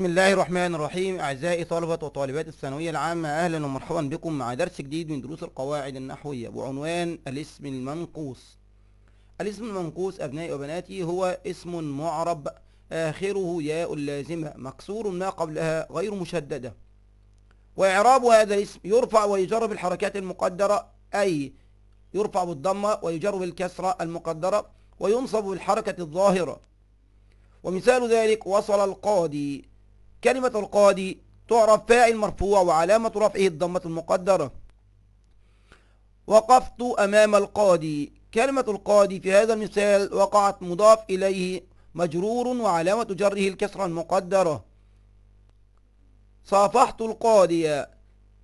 بسم الله الرحمن الرحيم أعزائي طلبة وطالبات الثانوية العامة أهلا ومرحبا بكم مع درس جديد من دروس القواعد النحوية بعنوان الاسم المنقوص الاسم المنقوص أبنائي وبناتي هو اسم معرب آخره ياء لازمة مكسور ما قبلها غير مشددة وإعراب هذا الاسم يرفع ويجر بالحركات المقدرة أي يرفع بالضمة ويجر بالكسرة المقدرة وينصب بالحركة الظاهرة ومثال ذلك وصل القاضي كلمة القاضي تعرف فاعل مرفوع وعلامة رفعه الضمة المقدرة وقفت أمام القاضي كلمة القاضي في هذا المثال وقعت مضاف إليه مجرور وعلامة جره الكسرة المقدرة صافحت القاضية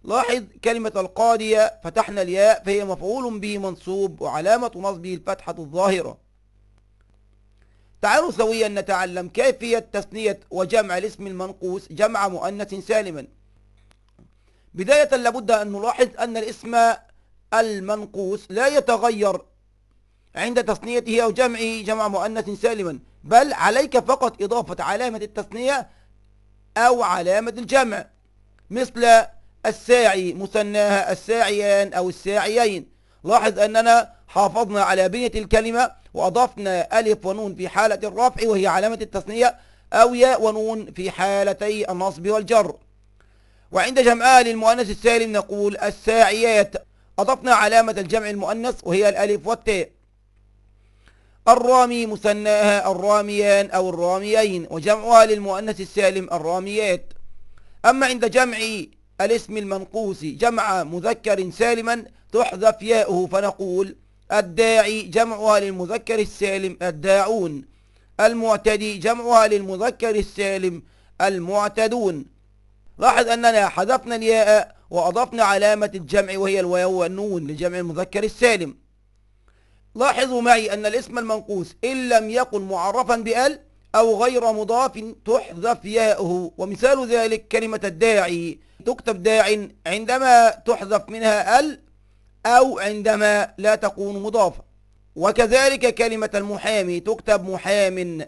لاحظ كلمة القاضية فتحنا الياء فهي مفعول به منصوب وعلامة نصبه الفتحة الظاهرة تعالوا سويا نتعلم كيفية تثنية وجمع الاسم المنقوص جمع مؤنث سالما بداية لابد أن نلاحظ أن الاسم المنقوص لا يتغير عند تثنيته أو جمعه جمع مؤنث سالما بل عليك فقط إضافة علامة التثنية أو علامة الجمع مثل الساعي مثناها الساعيان أو الساعيين لاحظ أننا حافظنا على بنية الكلمة وأضفنا ألف ونون في حالة الرفع وهي علامة التثنية أو ياء ونون في حالتي النصب والجر وعند جمعها للمؤنث السالم نقول الساعيات أضفنا علامة الجمع المؤنث وهي الألف والتاء الرامي مثناها الراميان أو الراميين وجمعها للمؤنث السالم الراميات أما عند جمع الاسم المنقوص جمع مذكر سالما تحذف ياؤه فنقول الداعي جمعها للمذكر السالم الداعون المعتدي جمعها للمذكر السالم المعتدون لاحظ أننا حذفنا الياء وأضفنا علامة الجمع وهي الواو والنون لجمع المذكر السالم لاحظوا معي أن الاسم المنقوص إن لم يكن معرفا بأل أو غير مضاف تحذف ياءه ومثال ذلك كلمة الداعي تكتب داع عندما تحذف منها ال أو عندما لا تكون مضافة وكذلك كلمة المحامي تكتب محام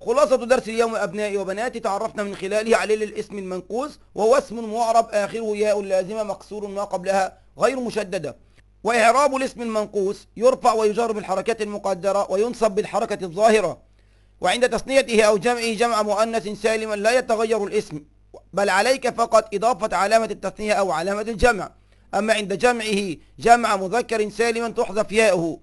خلاصة درس اليوم أبنائي وبناتي تعرفنا من خلاله علل الاسم المنقوص وهو اسم معرب آخره ياء لازمة مكسور ما قبلها غير مشددة وإعراب الاسم المنقوص يرفع ويجر بالحركات المقدرة وينصب بالحركة الظاهرة وعند تصنيته أو جمعه جمع مؤنث سالما لا يتغير الاسم بل عليك فقط إضافة علامة التثنية أو علامة الجمع أما عند جمعه جمع مذكر سالما تحذف ياؤه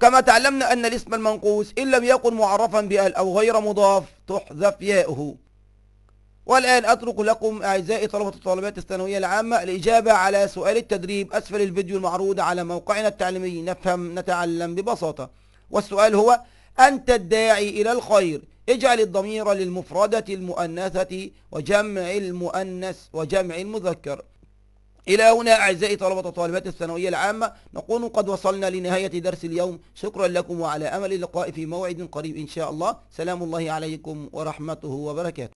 كما تعلمنا أن الاسم المنقوص إن لم يكن معرفا بأل أو غير مضاف تحذف ياؤه والآن أترك لكم أعزائي طلبة الطالبات الثانوية العامة الإجابة على سؤال التدريب أسفل الفيديو المعروض على موقعنا التعليمي نفهم نتعلم ببساطة والسؤال هو أنت الداعي إلى الخير اجعل الضمير للمفردة المؤنثة وجمع المؤنث وجمع المذكر إلى هنا أعزائي طلبة وطالبات الثانوية العامة نكون قد وصلنا لنهاية درس اليوم شكرا لكم وعلى أمل اللقاء في موعد قريب إن شاء الله سلام الله عليكم ورحمته وبركاته